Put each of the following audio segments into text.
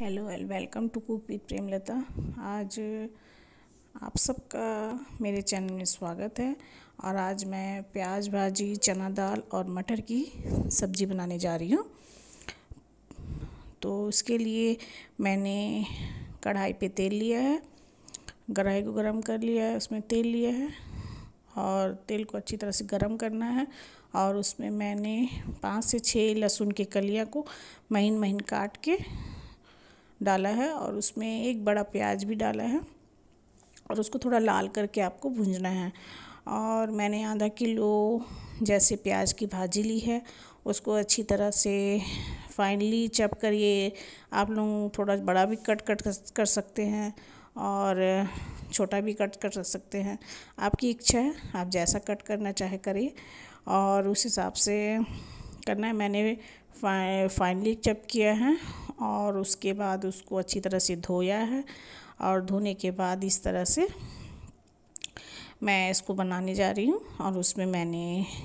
hello all welcome to cook with Premlata आज आप सबका मेरे चैनल में स्वागत है और आज मैं प्याज भाजी चना दाल और मटर की सब्ज़ी बनाने जा रही हूँ तो इसके लिए मैंने कढ़ाई पे तेल लिया है कढ़ाई को गरम कर लिया है उसमें तेल लिया है और तेल को अच्छी तरह से गरम करना है और उसमें मैंने पाँच से छः लहसुन के कलियाँ को महीन महीन काट के डाला है और उसमें एक बड़ा प्याज भी डाला है और उसको थोड़ा लाल करके आपको भूंजना है और मैंने आधा किलो जैसे प्याज की भाजी ली है उसको अच्छी तरह से फाइनली चप करिए आप लोग थोड़ा बड़ा भी कट कट कर सकते हैं और छोटा भी कट कर सकते हैं आपकी इच्छा है आप जैसा कट करना चाहे करिए और उस हिसाब से करना है मैंने फाइनली चप किया है और उसके बाद उसको अच्छी तरह से धोया है और धोने के बाद इस तरह से मैं इसको बनाने जा रही हूँ और उसमें मैंने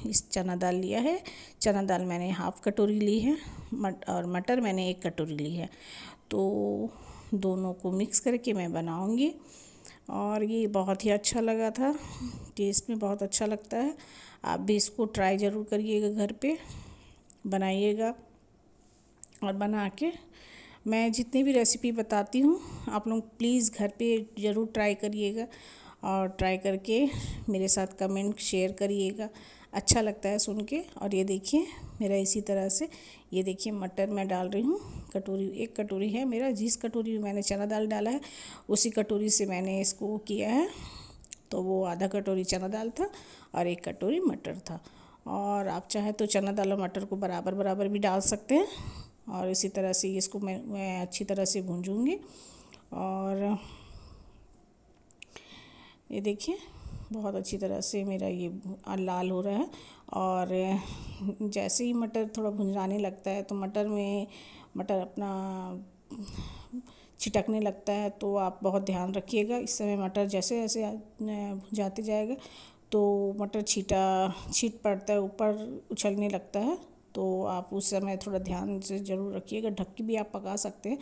इस चना दाल लिया है चना दाल मैंने हाफ़ कटोरी ली है मट और मटर मैंने एक कटोरी ली है तो दोनों को मिक्स करके मैं बनाऊँगी और ये बहुत ही अच्छा लगा था टेस्ट में बहुत अच्छा लगता है आप भी इसको ट्राई ज़रूर करिएगा घर पे बनाइएगा और बना के मैं जितनी भी रेसिपी बताती हूँ आप लोग प्लीज़ घर पे ज़रूर ट्राई करिएगा और ट्राई करके मेरे साथ कमेंट शेयर करिएगा अच्छा लगता है सुन के और ये देखिए मेरा इसी तरह से ये देखिए मटर मैं डाल रही हूँ कटोरी एक कटोरी है मेरा जिस कटोरी में मैंने चना दाल डाला है उसी कटोरी से मैंने इसको किया है तो वो आधा कटोरी चना दाल था और एक कटोरी मटर था और आप चाहे तो चना दाल और मटर को बराबर बराबर भी डाल सकते हैं और इसी तरह से इसको मैं, मैं अच्छी तरह से भूंजूंगी और ये देखिए बहुत अच्छी तरह से मेरा ये लाल हो रहा है और जैसे ही मटर थोड़ा भुंजाने लगता है तो मटर में मटर अपना छिटकने लगता है तो आप बहुत ध्यान रखिएगा इस समय मटर जैसे जैसे भुंजाते जाएगा तो मटर छीटा छीट पड़ता है ऊपर उछलने लगता है तो आप उस समय थोड़ा ध्यान से ज़रूर रखिएगा ढक के भी आप पका सकते हैं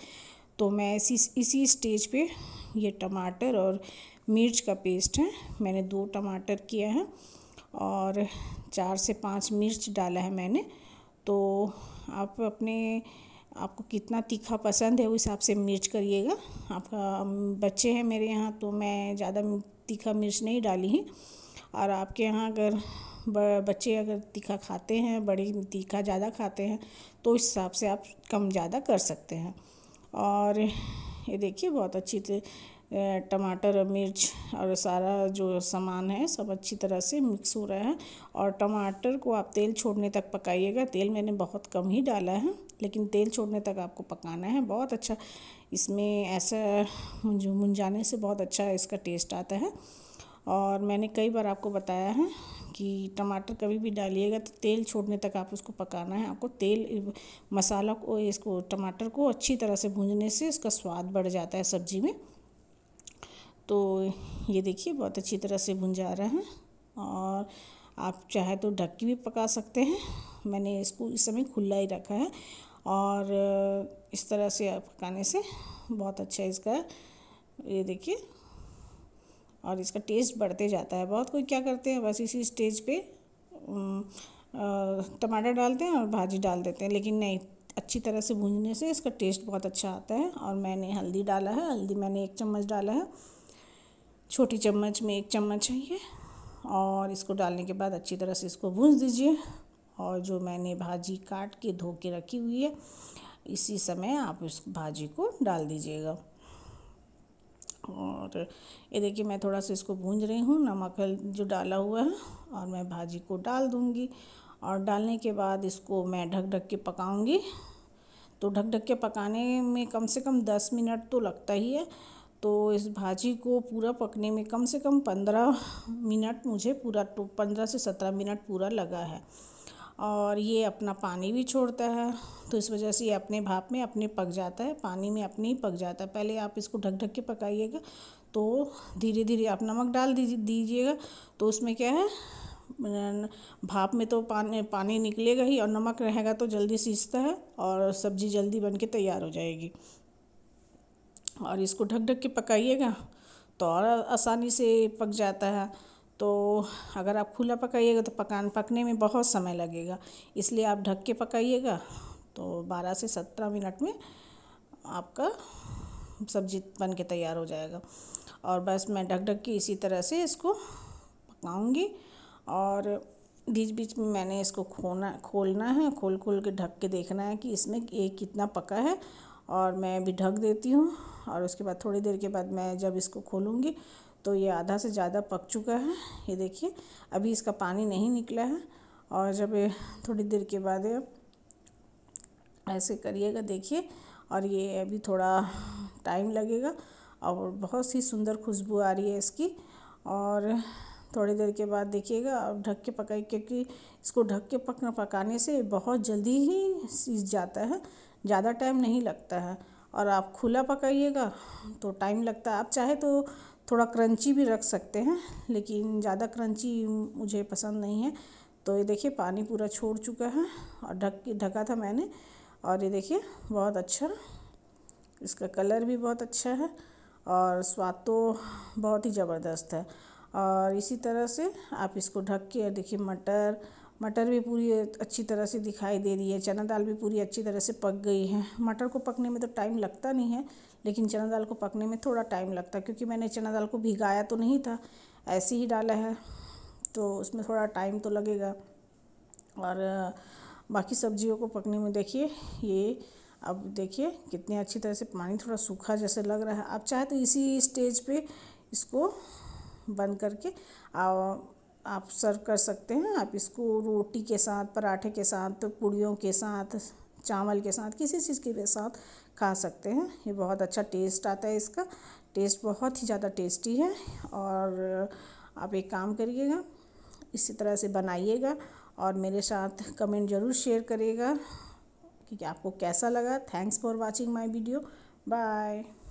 तो मैं इसी इसी स्टेज पे ये टमाटर और मिर्च का पेस्ट है मैंने दो टमाटर किया है और चार से पाँच मिर्च डाला है मैंने तो आप अपने आपको कितना तीखा पसंद है उस हिसाब से मिर्च करिएगा आपका बच्चे हैं मेरे यहाँ तो मैं ज़्यादा तीखा मिर्च नहीं डाली है और आपके यहाँ अगर बच्चे अगर तीखा खाते हैं बड़े तीखा ज़्यादा खाते हैं तो इस हिसाब से आप कम ज़्यादा कर सकते हैं और ये देखिए बहुत अच्छी टमाटर मिर्च और सारा जो सामान है सब अच्छी तरह से मिक्स हो रहा है और टमाटर को आप तेल छोड़ने तक पकाइएगा तेल मैंने बहुत कम ही डाला है लेकिन तेल छोड़ने तक आपको पकाना है बहुत अच्छा इसमें ऐसा मुंजाने से बहुत अच्छा इसका टेस्ट आता है और मैंने कई बार आपको बताया है कि टमाटर कभी भी डालिएगा तो तेल छोड़ने तक आप उसको पकाना है आपको तेल मसाला को इसको टमाटर को अच्छी तरह से भूंजने से इसका स्वाद बढ़ जाता है सब्जी में तो ये देखिए बहुत अच्छी तरह से जा रहा है और आप चाहे तो ढक के भी पका सकते हैं मैंने इसको इस समय खुला ही रखा है और इस तरह से पकाने से बहुत अच्छा इसका ये देखिए और इसका टेस्ट बढ़ते जाता है बहुत कोई क्या करते हैं बस इसी स्टेज पे टमाटर डालते हैं और भाजी डाल देते हैं लेकिन नहीं अच्छी तरह से भूनने से इसका टेस्ट बहुत अच्छा आता है और मैंने हल्दी डाला है हल्दी मैंने एक चम्मच डाला है छोटी चम्मच में एक चम्मच है ये और इसको डालने के बाद अच्छी तरह से इसको भून दीजिए और जो मैंने भाजी काट के धो के रखी हुई है इसी समय आप उस भाजी को डाल दीजिएगा और ये देखिए मैं थोड़ा सा इसको भूंज रही हूँ नमक जो डाला हुआ है और मैं भाजी को डाल दूँगी और डालने के बाद इसको मैं ढक ढक के पकाऊँगी तो ढक ढक के पकाने में कम से कम दस मिनट तो लगता ही है तो इस भाजी को पूरा पकने में कम से कम पंद्रह मिनट मुझे पूरा तो पंद्रह से सत्रह मिनट पूरा लगा है और ये अपना पानी भी छोड़ता है तो इस वजह से ये अपने भाप में अपने पक जाता है पानी में अपने ही पक जाता है पहले आप इसको ढक ढक के पकाइएगा तो धीरे धीरे आप नमक डाल दीजिए दीजिएगा तो उसमें क्या है भाप में तो पानी पानी निकलेगा ही और नमक रहेगा तो जल्दी सीजता है और सब्ज़ी जल्दी बन के तैयार हो जाएगी और इसको ढक ढक के पकाइएगा तो और आसानी से पक जाता है तो अगर आप खुला पकाइएगा तो पकान पकने में बहुत समय लगेगा इसलिए आप ढक के पकाइएगा तो बारह से सत्रह मिनट में आपका सब्जी बन के तैयार हो जाएगा और बस मैं ढक ढक के इसी तरह से इसको पकाऊंगी और बीच बीच में मैंने इसको खोना खोलना है खोल खोल के ढक के देखना है कि इसमें ये कितना पका है और मैं भी ढक देती हूँ और उसके बाद थोड़ी देर के बाद मैं जब इसको खोलूँगी तो ये आधा से ज़्यादा पक चुका है ये देखिए अभी इसका पानी नहीं निकला है और जब ये थोड़ी देर के बाद ऐसे करिएगा देखिए और ये अभी थोड़ा टाइम लगेगा और बहुत सी सुंदर खुशबू आ रही है इसकी और थोड़ी देर के बाद देखिएगा अब ढक के पकाई क्योंकि इसको ढक के पकना पकाने से बहुत जल्दी ही सीज जाता है ज़्यादा टाइम नहीं लगता है और आप खुला पकाइएगा तो टाइम लगता है आप चाहे तो थोड़ा क्रंची भी रख सकते हैं लेकिन ज़्यादा क्रंची मुझे पसंद नहीं है तो ये देखिए पानी पूरा छोड़ चुका है और ढक ढका था मैंने और ये देखिए बहुत अच्छा इसका कलर भी बहुत अच्छा है और स्वाद तो बहुत ही ज़बरदस्त है और इसी तरह से आप इसको ढक के देखिए मटर मटर भी पूरी अच्छी तरह से दिखाई दे रही है चना दाल भी पूरी अच्छी तरह से पक गई है मटर को पकने में तो टाइम लगता नहीं है लेकिन चना दाल को पकने में थोड़ा टाइम लगता है क्योंकि मैंने चना दाल को भिगाया तो नहीं था ऐसे ही डाला है तो उसमें थोड़ा टाइम तो लगेगा और बाकी सब्जियों को पकने में देखिए ये अब देखिए कितने अच्छी तरह से पानी थोड़ा सूखा जैसे लग रहा है आप चाहे तो इसी स्टेज पे इसको बंद करके आप सर्व कर सकते हैं आप इसको रोटी के साथ पराठे के साथ पूड़ियों के साथ चावल के साथ किसी चीज़ के साथ खा सकते हैं ये बहुत अच्छा टेस्ट आता है इसका टेस्ट बहुत ही ज़्यादा टेस्टी है और आप एक काम करिएगा इसी तरह से बनाइएगा और मेरे साथ कमेंट ज़रूर शेयर करिएगा कि आपको कैसा लगा thanks for watching my video bye